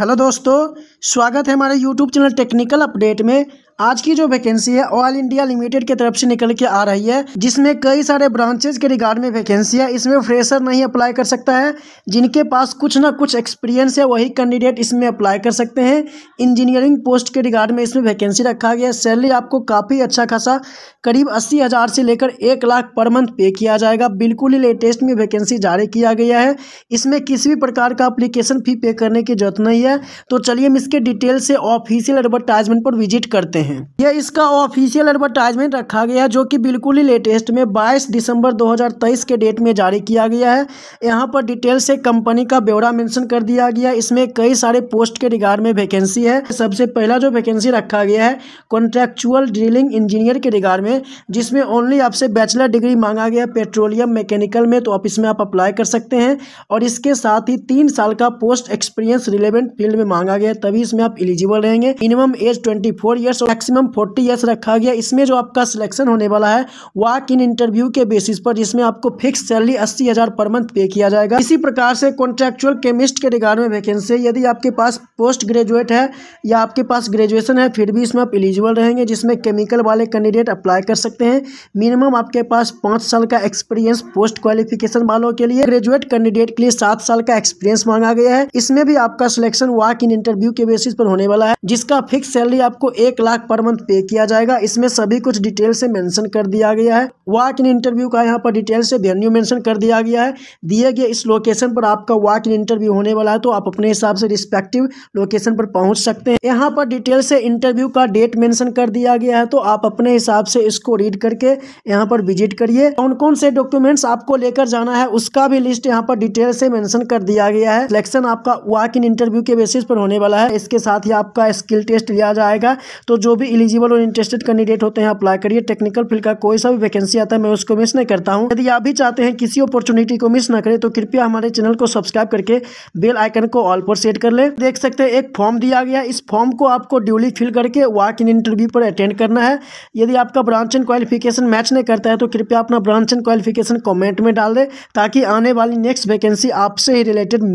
hello दोस्तों स्वागत है हमारे यूट्यूब चैनल टेक्निकल अपडेट में आज की जो वैकेंसी है ऑयल इंडिया लिमिटेड की तरफ से निकल के आ रही है जिसमें कई सारे ब्रांचेज के रिगार्ड में वैकेंसी है इसमें फ्रेशर नहीं अप्लाई कर सकता है जिनके पास कुछ ना कुछ एक्सपीरियंस है वही कैंडिडेट इसमें अप्लाई कर सकते हैं इंजीनियरिंग पोस्ट के रिगार्ड में इसमें वैकेंसी रखा गया है सैलरी आपको काफ़ी अच्छा खासा करीब अस्सी हज़ार से लेकर एक लाख पर मंथ पे किया जाएगा बिल्कुल ही लेटेस्ट में वैकेंसी जारी किया गया है इसमें किसी भी प्रकार का अप्लीकेशन फ़ी पे करने की जरूरत नहीं है तो चलिए हम इसके डिटेल से ऑफिशियल एडवर्टाइजमेंट पर विजिट करते हैं हैं यह इसका ऑफिशियल एडवर्टाइजमेंट रखा गया है जो कि बिल्कुल ही लेटेस्ट में 22 दिसंबर 2023 के डेट में जारी किया गया है यहाँ पर डिटेल से कंपनी का ब्यौरा मेंशन कर दिया गया इसमें कई सारे पोस्ट के रिगार्ड में वैकेंसी है सबसे पहला जो वैकेंसी रखा गया है कॉन्ट्रेक्चुअल ड्रिलिंग इंजीनियर के रिगार्ड में जिसमें ओनली आपसे बैचलर डिग्री मांगा गया पेट्रोलियम मैकेनिकल में तो आप इसमें आप अप्लाई कर सकते हैं और इसके साथ ही तीन साल का पोस्ट एक्सपीरियंस रिलेवेंट फील्ड में मांगा गया तभी इसमें आप इलिजिबल रहेंगे minimum age twenty four years और मैक्सिमम फोर्टी ईयर्स रखा गया इसमें जो आपका सिलेक्शन होने वाला है वाक इन इंटरव्यू के बेसिस पर जिसमें आपको फिक्स सैलरी अस्सी हज़ार पर मंथ पे किया जाएगा इसी प्रकार से कॉन्ट्रेक्चुअल केमिस्ट के रिगार्ड में वैकेंसी यदि आपके पास पोस्ट ग्रेजुएट है या आपके पास ग्रेजुएशन है फिर भी इसमें आप एलिजिबल रहेंगे जिसमें केमिकल वाले कैंडिडेट अप्लाई कर सकते हैं मिनिमम आपके पास पांच साल का एक्सपीरियंस पोस्ट क्वालिफिकेशन वालों के लिए ग्रेजुएट कैंडिडेट के लिए सात साल का एक्सपीरियंस मांगा गया है इसमें भी आपका सिलेक्शन वाक इन इंटरव्यू के बेसिस पर होने वाला है जिसका फिक्स सैलरी आपको एक लाख पर मंथ पे किया जाएगा इसमें सभी कुछ डिटेल से मेंशन कर दिया गया है वॉक इन इंटरव्यू का यहाँ पर डिटेल से वेन्यू मेंशन कर दिया गया है दिए गए इस लोकेशन पर आपका वॉक इन इंटरव्यू होने वाला है तो आप अपने हिसाब से रिस्पेक्टिव लोकेशन पर पहुंच सकते हैं यहाँ पर डिटेल से इंटरव्यू का डेट मैंशन कर दिया गया है तो आप अपने हिसाब से इसको रीड करके यहाँ पर विजिट करिए कौन कौन से डॉक्यूमेंट्स आपको लेकर जाना है उसका भी लिस्ट यहाँ पर डिटेल से मैंशन कर दिया गया है सिलेक्शन आपका वॉक इन इंटरव्यू के बेसिस पर होने वाला है इसके साथ ही आपका स्किल टेस्ट लिया जाएगा तो जो भी इलिजिबल और इंटरेस्टेड कैंडिडेट होते हैं अप्लाई करिए टेक्निकल फील्ड का कोई सा भी वैकेंसी आता है मैं उसको मिस नहीं करता हूँ यदि आप भी चाहते हैं किसी अपॉर्चुनिटी को मिस न करें तो कृपया हमारे चैनल को सब्सक्राइब करके बेल आइकन को ऑल पर सेट कर ले देख सकते हैं एक फॉर्म दिया गया इस फॉर्म को आपको ड्यूली फिल करके वॉक इन इंटरव्यू पर अटेंड करना है यदि आपका ब्रांच एंड क्वालिफिकेशन मैच नहीं करता है तो कृपया अपना ब्रांच एंड क्वालिफिकेशन कॉमेंट में डाल दे ताकि आने वाली नेक्स्ट वैकेंसी आपसे ही रिलेटेड मिले